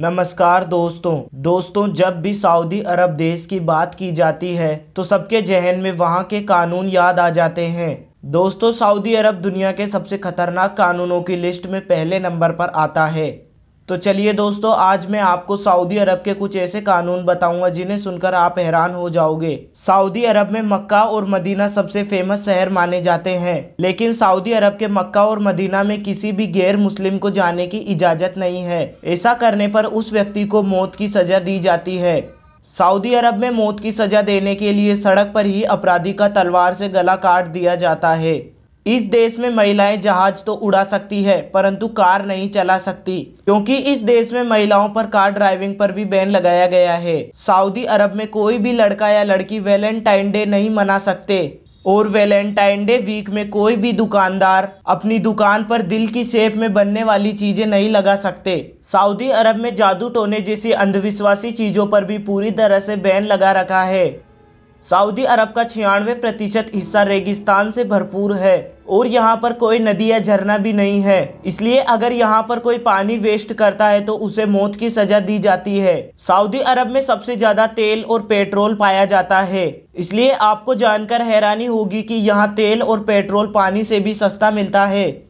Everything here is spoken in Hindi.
नमस्कार दोस्तों दोस्तों जब भी सऊदी अरब देश की बात की जाती है तो सबके जहन में वहाँ के कानून याद आ जाते हैं दोस्तों सऊदी अरब दुनिया के सबसे खतरनाक कानूनों की लिस्ट में पहले नंबर पर आता है तो चलिए दोस्तों आज मैं आपको सऊदी अरब के कुछ ऐसे कानून बताऊंगा जिन्हें सुनकर आप हैरान हो जाओगे सऊदी अरब में मक्का और मदीना सबसे फेमस शहर माने जाते हैं लेकिन सऊदी अरब के मक्का और मदीना में किसी भी गैर मुस्लिम को जाने की इजाज़त नहीं है ऐसा करने पर उस व्यक्ति को मौत की सज़ा दी जाती है सऊदी अरब में मौत की सज़ा देने के लिए सड़क पर ही अपराधी का तलवार से गला काट दिया जाता है इस देश में महिलाएं जहाज तो उड़ा सकती है परंतु कार नहीं चला सकती क्योंकि इस देश में महिलाओं पर कार ड्राइविंग पर भी बैन लगाया गया है सऊदी अरब में कोई भी लड़का या लड़की वैलेंटाइन डे नहीं मना सकते और वैलेंटाइन डे वीक में कोई भी दुकानदार अपनी दुकान पर दिल की शेप में बनने वाली चीजें नहीं लगा सकते सऊदी अरब में जादू टोने जैसी अंधविश्वासी चीजों पर भी पूरी तरह से बैन लगा रखा है सऊदी अरब का छियानवे प्रतिशत हिस्सा रेगिस्तान से भरपूर है और यहाँ पर कोई नदी या झरना भी नहीं है इसलिए अगर यहाँ पर कोई पानी वेस्ट करता है तो उसे मौत की सजा दी जाती है सऊदी अरब में सबसे ज्यादा तेल और पेट्रोल पाया जाता है इसलिए आपको जानकर हैरानी होगी कि यहाँ तेल और पेट्रोल पानी से भी सस्ता मिलता है